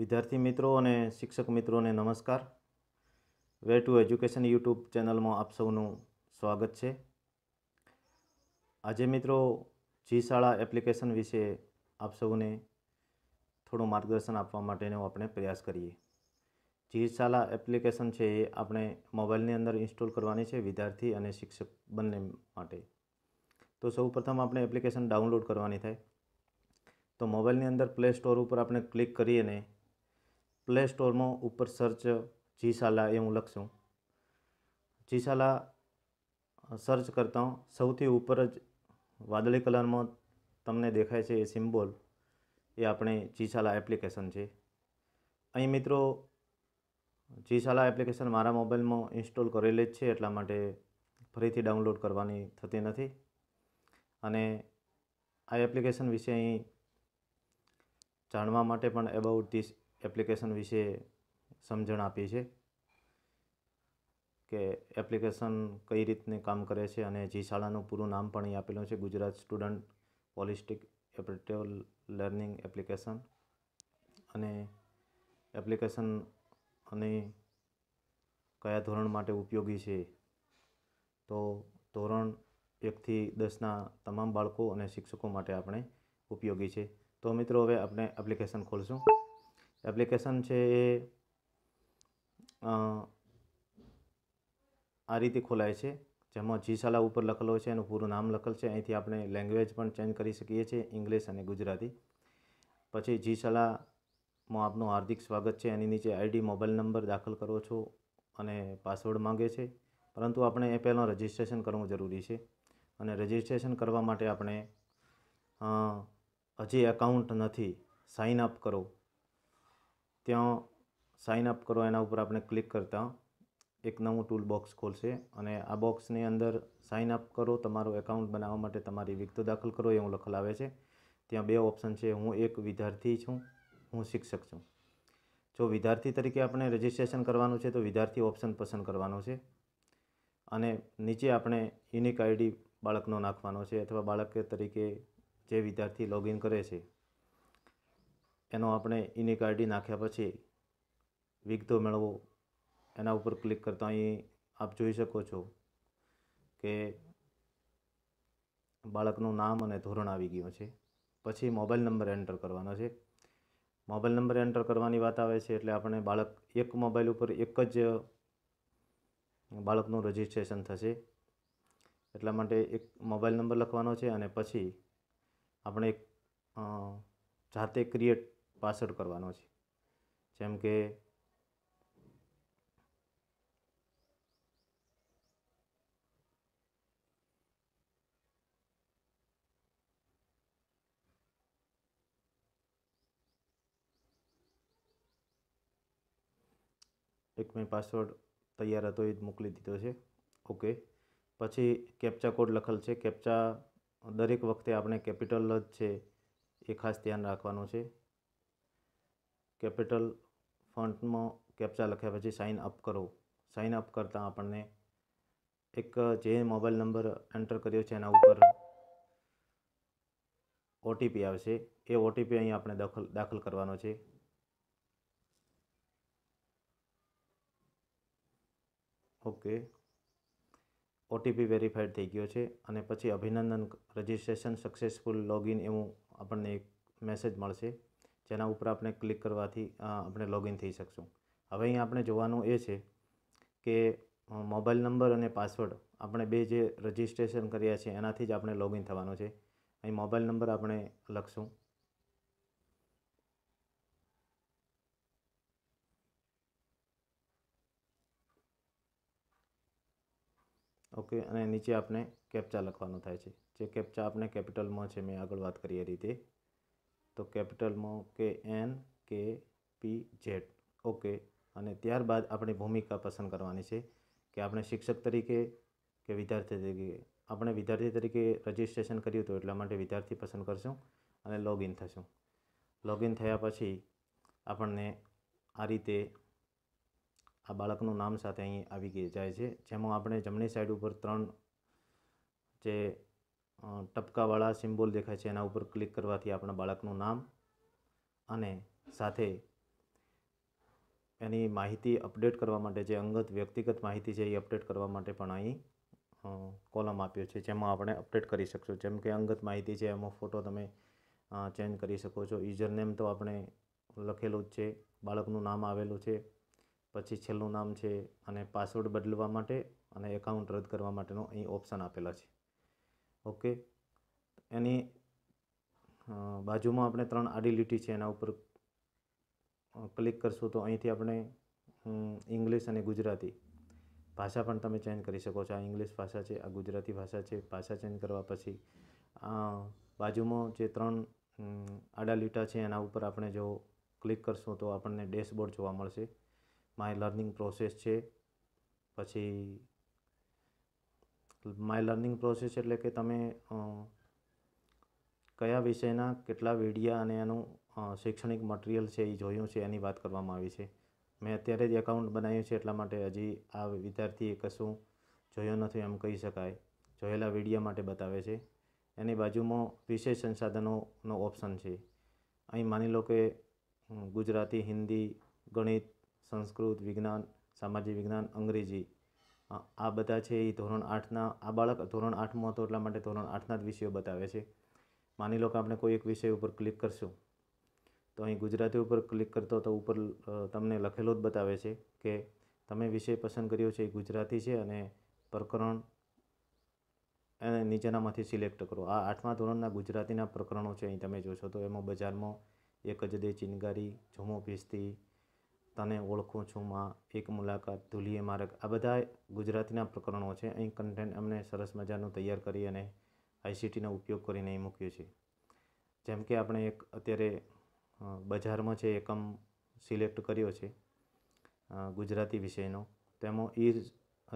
વિદ્યાર્થી મિત્રો અને શિક્ષક મિત્રોને નમસ્કાર વે ટુ એજ્યુકેશન યુટ્યુબ ચેનલમાં આપ સૌનું સ્વાગત છે આજે મિત્રો જી શાળા એપ્લિકેશન વિશે આપ સૌને થોડું માર્ગદર્શન આપવા માટેનો આપણે પ્રયાસ કરીએ જી શાળા એપ્લિકેશન છે એ આપણે મોબાઈલની અંદર ઇન્સ્ટોલ કરવાની છે વિદ્યાર્થી અને શિક્ષક બંને માટે તો સૌપ્રથમ આપણે એપ્લિકેશન ડાઉનલોડ કરવાની થાય તો મોબાઈલની અંદર પ્લે સ્ટોર ઉપર આપણે ક્લિક કરી અને પ્લે સ્ટોરમાં ઉપર સર્ચ જીશાલા એ હું લખશું જીશાલા સર્ચ કરતા સૌથી ઉપર જ વાદળી કલરમાં તમને દેખાય છે એ સિમ્બોલ એ આપણે જીશાલા એપ્લિકેશન છે અહીં મિત્રો જીશાલા એપ્લિકેશન મારા મોબાઈલમાં ઇન્સ્ટોલ કરેલી જ છે એટલા માટે ફરીથી ડાઉનલોડ કરવાની થતી નથી અને આ એપ્લિકેશન વિશે અહીં જાણવા માટે પણ એબાઉટ ધીસ એપ્લિકેશન વિશે સમજણ આપી છે કે એપ્લિકેશન કઈ રીતને કામ કરે છે અને જી શાળાનું પૂરું નામ પણ અહીં આપેલું છે Gujarat student holistic adaptable learning application અને એપ્લિકેશન અને કયા ધોરણ માટે ઉપયોગી છે તો ધોરણ એકથી દસના તમામ બાળકો અને શિક્ષકો માટે આપણે ઉપયોગી છે તો મિત્રો હવે આપણે એપ્લિકેશન ખોલશું એપ્લિકેશન છે એ આ રીતે ખોલાય છે જેમાં જીશાલા ઉપર લખેલો છે એનું પૂરું નામ લખેલ છે અહીંથી આપણે લેંગ્વેજ પણ ચેન્જ કરી શકીએ છીએ ઇંગ્લિશ અને ગુજરાતી પછી જીશાલામાં આપનું હાર્દિક સ્વાગત છે એની નીચે આઈડી મોબાઈલ નંબર દાખલ કરો છો અને પાસવર્ડ માગે છે પરંતુ આપણે એ પહેલાં રજિસ્ટ્રેશન કરવું જરૂરી છે અને રજિસ્ટ્રેશન કરવા માટે આપણે હજી એકાઉન્ટ નથી સાઇન અપ કરો ત્યાં સાઇન અપ કરો એના ઉપર આપણે ક્લિક કરતાં એક નવું ટૂલ બોક્સ ખોલશે અને આ બોક્સની અંદર સાઇન અપ કરો તમારું એકાઉન્ટ બનાવવા માટે તમારી વિગતો દાખલ કરો એવું લખલ આવે છે ત્યાં બે ઓપ્શન છે હું એક વિદ્યાર્થી છું હું શિક્ષક છું જો વિદ્યાર્થી તરીકે આપણે રજિસ્ટ્રેશન કરવાનું છે તો વિદ્યાર્થી ઓપ્શન પસંદ કરવાનો છે અને નીચે આપણે યુનિક આઈડી બાળકનો નાખવાનો છે અથવા બાળક તરીકે જે વિદ્યાર્થી લોગિન કરે છે એનો આપણે ઇનિક આઈડી નાખ્યા પછી વિગતો મેળવો એના ઉપર ક્લિક કરતાં અહીં આપ જોઈ શકો છો કે બાળકનું નામ અને ધોરણ આવી ગયું છે પછી મોબાઈલ નંબર એન્ટર કરવાનો છે મોબાઈલ નંબર એન્ટર કરવાની વાત આવે છે એટલે આપણે બાળક એક મોબાઈલ ઉપર એક જ બાળકનું રજિસ્ટ્રેશન થશે એટલા માટે એક મોબાઈલ નંબર લખવાનો છે અને પછી આપણે એક જાતે ક્રિએટ પાસડ કરવાનો છે જેમ કે એક મેં પાસવર્ડ તૈયાર હતો એ જ મોકલી દીધો છે ઓકે પછી કેપ્ચા કોડ લખેલ છે કેપ્ચા દરેક વખતે આપણે કેપિટલ જ છે એ ખાસ ધ્યાન રાખવાનું છે કેપિટલ ફોન્ટમાં કેપ્ચા લખ્યા પછી સાઇન અપ કરો સાઇન અપ કરતાં આપણને એક જે મોબાઈલ નંબર એન્ટર કર્યો છે એના ઉપર ઓટીપી આવશે એ ઓટીપી અહીં આપણે દાખલ દાખલ કરવાનો છે ઓકે ઓટીપી વેરીફાઈડ થઈ ગયો છે અને પછી અભિનંદન રજિસ્ટ્રેશન સક્સેસફુલ લોગિન એવું આપણને એક મેસેજ મળશે જેના ઉપર આપણે ક્લિક કરવાથી આપણે લોગિન થઈ શકશું હવે અહીં આપણે જોવાનું એ છે કે મોબાઈલ નંબર અને પાસવર્ડ આપણે બે જે રજિસ્ટ્રેશન કર્યા છે એનાથી જ આપણે લોગિન થવાનું છે અહીં મોબાઈલ નંબર આપણે લખશું ઓકે અને નીચે આપણે કેપ્ચા લખવાનું થાય છે જે કેપ્ચા આપણે કેપિટલમાં છે મેં આગળ વાત કરી એ રીતે તો કેપિટલમાં કે એન કે પી ઝેડ ઓકે અને ત્યારબાદ આપણી ભૂમિકા પસંદ કરવાની છે કે આપણે શિક્ષક તરીકે કે વિદ્યાર્થી તરીકે આપણે વિદ્યાર્થી તરીકે રજિસ્ટ્રેશન કર્યું હતું એટલા માટે વિદ્યાર્થી પસંદ કરશું અને લોગિન થશું લોગિન થયા પછી આપણને આ રીતે આ બાળકનું નામ સાથે અહીં આવી જાય છે જેમાં આપણે જમણી સાઈડ ઉપર ત્રણ જે ટપકાવાળા સિમ્બોલ દેખાય છે એના ઉપર ક્લિક કરવાથી આપણા બાળકનું નામ અને સાથે એની માહિતી અપડેટ કરવા માટે જે અંગત વ્યક્તિગત માહિતી છે એ અપડેટ કરવા માટે પણ અહીં કોલમ આપ્યો છે જેમાં આપણે અપડેટ કરી શકશું જેમ કે અંગત માહિતી છે એમાં ફોટો તમે ચેન્જ કરી શકો છો યુઝરનેમ તો આપણે લખેલું જ છે બાળકનું નામ આવેલું છે પછી છેલ્લું નામ છે અને પાસવર્ડ બદલવા માટે અને એકાઉન્ટ રદ કરવા માટેનો અહીં ઓપ્શન આપેલા છે ઓકે એની બાજુમાં આપણે ત્રણ આડી લીટી છે એના ઉપર ક્લિક કરશું તો અહીંથી આપણે ઇંગ્લિશ અને ગુજરાતી ભાષા પણ તમે ચેન્જ કરી શકો છો આ ઇંગ્લિશ ભાષા છે આ ગુજરાતી ભાષા છે ભાષા ચેન્જ કરવા પછી આ બાજુમાં જે ત્રણ આડા લીટા છે એના ઉપર આપણે જો ક્લિક કરશું તો આપણને ડેશબોર્ડ જોવા મળશે માય લર્નિંગ પ્રોસેસ છે પછી માય લર્નિંગ પ્રોસેસ એટલે કે તમે કયા વિષયના કેટલા વિડીયા અને એનું શૈક્ષણિક મટિરિયલ છે એ જોયું છે એની વાત કરવામાં આવી છે મેં અત્યારે જ એકાઉન્ટ બનાવ્યું છે એટલા માટે હજી આ વિદ્યાર્થીએ કશું જોયું નથી એમ કહી શકાય જોયેલા વિડીયા માટે બતાવે છે એની બાજુમાં વિશેષ સંસાધનોનો ઓપ્શન છે અહીં માની લો કે ગુજરાતી હિન્દી ગણિત સંસ્કૃત વિજ્ઞાન સામાજિક વિજ્ઞાન અંગ્રેજી આ બધા છે એ ધોરણ આઠના આ બાળક ધોરણ આઠમાં હતો એટલા માટે ધોરણ આઠના જ વિષયો બતાવે છે માની લો કે આપણે કોઈ એક વિષય ઉપર ક્લિક કરશું તો અહીં ગુજરાતી ઉપર ક્લિક કરતો તો ઉપર તમને લખેલો જ બતાવે છે કે તમે વિષય પસંદ કર્યો છે એ ગુજરાતી છે અને પ્રકરણ એને નીચેનામાંથી સિલેક્ટ કરો આ આઠમા ધોરણના ગુજરાતીના પ્રકરણો છે અહીં તમે જોશો તો એમાં બજારમાં એક જ દે ચિનગારી ઝુમો ભીસ્તી તને ઓળખું છું માં એક મુલાકાત ધુલીએ માર્ગ આ બધા ગુજરાતીના પ્રકરણો છે અહીં કન્ટેન્ટ અમને સરસ મજાનું તૈયાર કરી અને આઈસીટીનો ઉપયોગ કરીને અહીં મૂક્યું છે જેમ કે આપણે એક અત્યારે બજારમાં છે એકમ સિલેક્ટ કર્યો છે ગુજરાતી વિષયનો તેમાં ઇઝ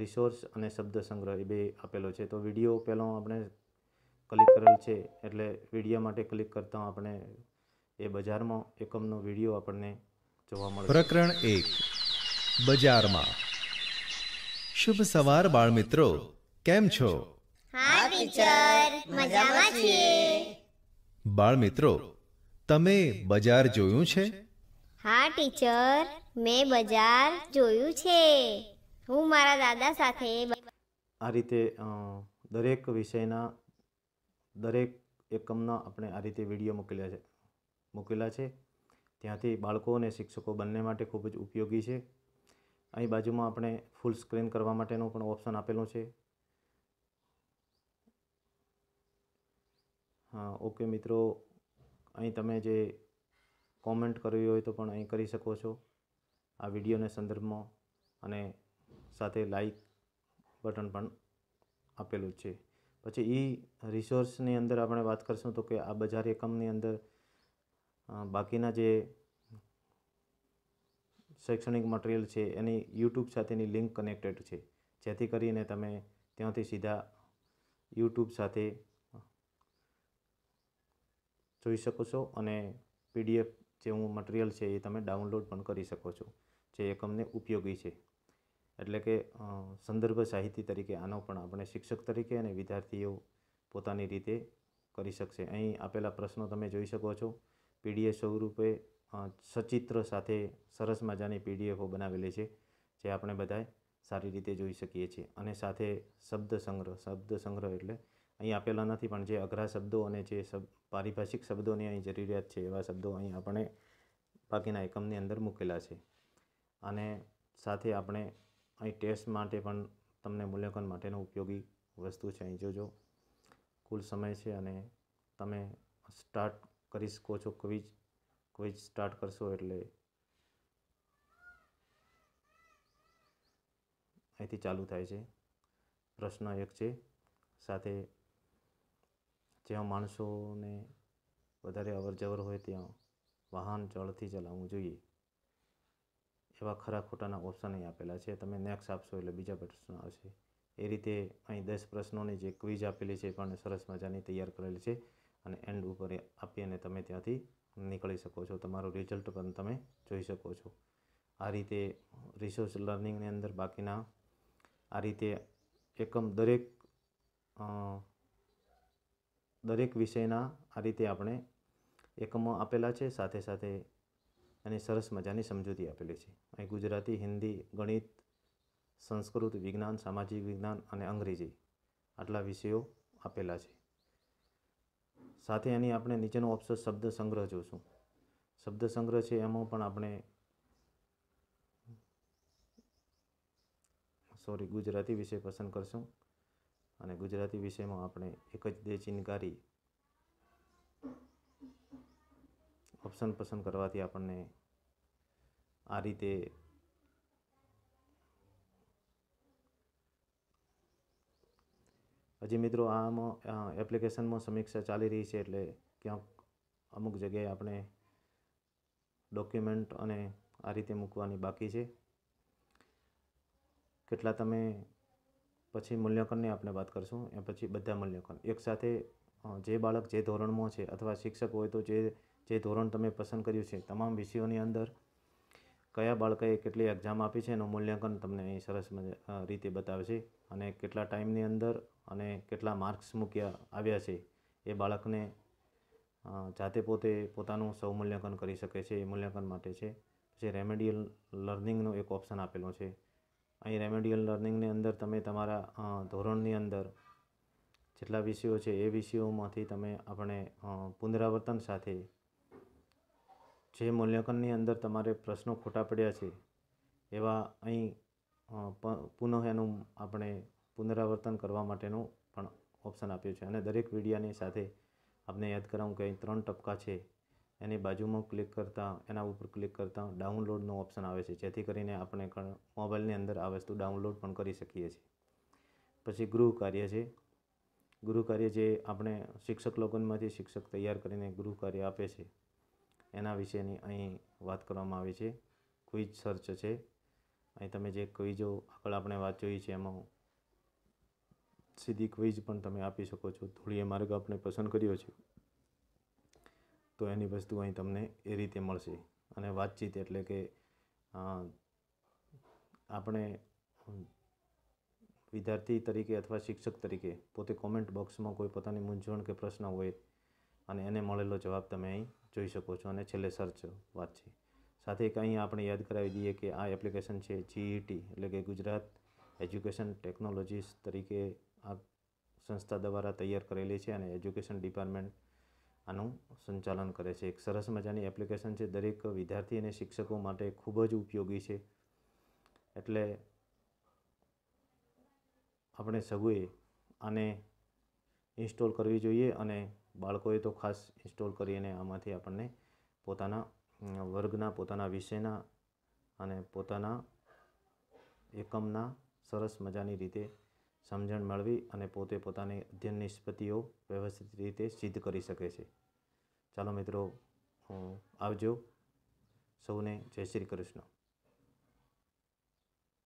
રિસોર્સ અને શબ્દ સંગ્રહ એ બે આપેલો છે તો વિડીયો પહેલો આપણે ક્લિક કરેલ છે એટલે વિડીયો માટે ક્લિક કરતા આપણે એ બજારમાં એકમનો વિડીયો આપણને પ્રકરણ એક બજારમાં શુભ સવાર બાળ મિત્રો કેમ છો હા ટીચર મજામાં બાળ મિત્રો તમે બજાર જોયું છે હા ટીચર મેં બજાર જોયું છે હું મારા દાદા સાથે આ રીતે દરેક વિષયના દરેક એકમના આપણે આ રીતે વિડીયો મોકલ્યા છે મૂકેલા છે ત્યાંથી બાળકો અને શિક્ષકો બંને માટે ખૂબ જ ઉપયોગી છે અહીં બાજુમાં આપણે ફૂલ સ્ક્રીન કરવા માટેનો પણ ઓપ્શન આપેલો છે હા ઓકે મિત્રો અહીં તમે જે કોમેન્ટ કરવી હોય તો પણ અહીં કરી શકો છો આ વિડીયોના સંદર્ભમાં અને સાથે લાઈક બટન પણ આપેલું છે પછી એ રિસોર્સની અંદર આપણે વાત કરશું તો કે આ બજાર એકમની અંદર બાકીના જે શૈક્ષણિક મટિરિયલ છે એની યુટ્યુબ સાથેની લિંક કનેક્ટેડ છે જેથી કરીને તમે ત્યાંથી સીધા યુટ્યુબ સાથે જોઈ શકો છો અને પીડીએફ જેવું હું મટિરિયલ છે એ તમે ડાઉનલોડ પણ કરી શકો છો જે એક અમને ઉપયોગી છે એટલે કે સંદર્ભ સાહિત્ય તરીકે આનો પણ આપણે શિક્ષક તરીકે અને વિદ્યાર્થીઓ પોતાની રીતે કરી શકશે અહીં આપેલા પ્રશ્નો તમે જોઈ શકો છો પીડીએફ સ્વરૂપે સચિત્ર સાથે સરસ મજાની પીડીએફો બનાવેલી છે જે આપણે બધાએ સારી રીતે જોઈ શકીએ છીએ અને સાથે શબ્દ સંગ્રહ શબ્દ સંગ્રહ એટલે અહીં આપેલા નથી પણ જે અઘરા શબ્દો અને જે પારિભાષિક શબ્દોની અહીં જરૂરિયાત છે એવા શબ્દો અહીં આપણે બાકીના એકમની અંદર મૂકેલા છે અને સાથે આપણે અહીં ટેસ્ટ માટે પણ તમને મૂલ્યાંકન માટેનો ઉપયોગી વસ્તુ છે અહીં જોજો કુલ સમય છે અને તમે સ્ટાર્ટ કરી શકો છો ક્વિઝ ક્વિઝ સ્ટાર્ટ કરશો એટલે અહીંથી ચાલુ થાય છે પ્રશ્ન એક છે સાથે જ્યાં માણસોને વધારે અવરજવર હોય ત્યાં વાહન જળથી ચલાવવું જોઈએ એવા ખરા ખોટાના ઓપ્શન અહીં આપેલા છે તમે નેક્સ્ટ આપશો એટલે બીજા પ્રશ્ન આવશે એ રીતે અહીં દસ પ્રશ્નોની જે ક્વિઝ આપેલી છે એ પણ સરસ મજાની તૈયાર કરેલી છે અને એન્ડ ઉપર આપી અને તમે ત્યાંથી નીકળી શકો છો તમારું રિઝલ્ટ પણ તમે જોઈ શકો છો આ રીતે રિસોર્સ લર્નિંગની અંદર બાકીના આ રીતે એકમ દરેક દરેક વિષયના આ રીતે આપણે એકમો આપેલા છે સાથે સાથે અને સરસ મજાની સમજૂતી આપેલી છે અહીં ગુજરાતી હિન્દી ગણિત સંસ્કૃત વિજ્ઞાન સામાજિક વિજ્ઞાન અને અંગ્રેજી આટલા વિષયો આપેલા છે સાથે એની આપણે નીચેનો ઓપ્શન શબ્દ સંગ્રહ જોશું શબ્દ સંગ્રહ છે એમાં પણ આપણે સોરી ગુજરાતી વિષય પસંદ કરશું અને ગુજરાતી વિષયમાં આપણે એક જ બે ચિનકારી ઓપ્શન પસંદ કરવાથી આપણને આ રીતે હજી મિત્રો આમાં એપ્લિકેશનમાં સમીક્ષા ચાલી રહી છે એટલે ક્યાંક અમુક જગ્યાએ આપણે ડોક્યુમેન્ટ અને આ રીતે મૂકવાની બાકી છે કેટલા તમે પછી મૂલ્યાંકનની આપણે વાત કરશું એ પછી બધા મૂલ્યાંકન એકસાથે જે બાળક જે ધોરણમાં છે અથવા શિક્ષક હોય તો જે જે ધોરણ તમે પસંદ કર્યું છે તમામ વિષયોની અંદર કયા બાળકાએ કેટલી એક્ઝામ આપી છે એનું મૂલ્યાંકન તમને અહીં સરસ રીતે બતાવે છે અને કેટલા ટાઈમની અંદર અને કેટલા માર્ક્સ મૂક્યા આવ્યા છે એ બાળકને જાતે પોતે પોતાનું સૌ મૂલ્યાંકન કરી શકે છે એ મૂલ્યાંકન માટે છે પછી રેમેડિયલ લર્નિંગનું એક ઓપ્શન આપેલો છે અહીં રેમેડિયલ લર્નિંગની અંદર તમે તમારા ધોરણની અંદર જેટલા વિષયો છે એ વિષયોમાંથી તમે આપણે પુનરાવર્તન સાથે જે મૂલ્યાંકનની અંદર તમારે પ્રશ્નો ખોટા પડ્યા છે એવા અહીં પુનઃ એનું આપણે પુનરાવર્તન કરવા માટેનું પણ ઓપ્શન આપ્યું છે અને દરેક વિડીયાની સાથે આપને યાદ કરાવું કે અહીં ત્રણ ટપકા છે એની બાજુમાં ક્લિક કરતાં એના ઉપર ક્લિક કરતાં ડાઉનલોડનો ઓપ્શન આવે છે જેથી કરીને આપણે મોબાઈલની અંદર આ વસ્તુ ડાઉનલોડ પણ કરી શકીએ છીએ પછી ગૃહ કાર્ય છે ગૃહ કાર્ય જે આપણે શિક્ષક લોકોમાંથી શિક્ષક તૈયાર કરીને ગૃહ કાર્ય આપે છે એના વિશેની અહીં વાત કરવામાં આવી છે ક્વિઝ સર્ચ છે અહીં તમે જે ક્વિઝો આગળ આપણે વાત જોઈએ છે એમાં સીધી ક્વિઝ પણ તમે આપી શકો છો ધૂળીએ માર્ગ આપણે પસંદ કર્યો છે તો એની વસ્તુ અહીં તમને એ રીતે મળશે અને વાતચીત એટલે કે આપણે વિદ્યાર્થી તરીકે અથવા શિક્ષક તરીકે પોતે કોમેન્ટ બોક્સમાં કોઈ પોતાની મૂંઝવણ કે પ્રશ્ન હોય અને એને મળેલો જવાબ તમે અહીં જોઈ શકો છો અને છેલ્લે સર્ચ વાત છે સાથે એક અહીં આપણે યાદ કરાવી દઈએ કે આ એપ્લિકેશન છે જીઈટી e એટલે કે ગુજરાત એજ્યુકેશન ટેકનોલોજીસ તરીકે આ સંસ્થા દ્વારા તૈયાર કરેલી છે અને એજ્યુકેશન ડિપાર્ટમેન્ટ આનું સંચાલન કરે છે એક સરસ મજાની એપ્લિકેશન છે દરેક વિદ્યાર્થી અને શિક્ષકો માટે ખૂબ જ ઉપયોગી છે એટલે આપણે સગુએ આને ઇન્સ્ટોલ કરવી જોઈએ અને બાળકોએ તો ખાસ ઇન્સ્ટોલ કરી અને આમાંથી આપણને પોતાના વર્ગના પોતાના વિષયના અને પોતાના એકમના સરસ મજાની રીતે સમજણ મેળવી અને પોતે પોતાની અધ્યયન નિષ્પત્તિઓ વ્યવસ્થિત રીતે સિદ્ધ કરી શકે છે ચાલો મિત્રો આવજો સૌને જય શ્રી કૃષ્ણ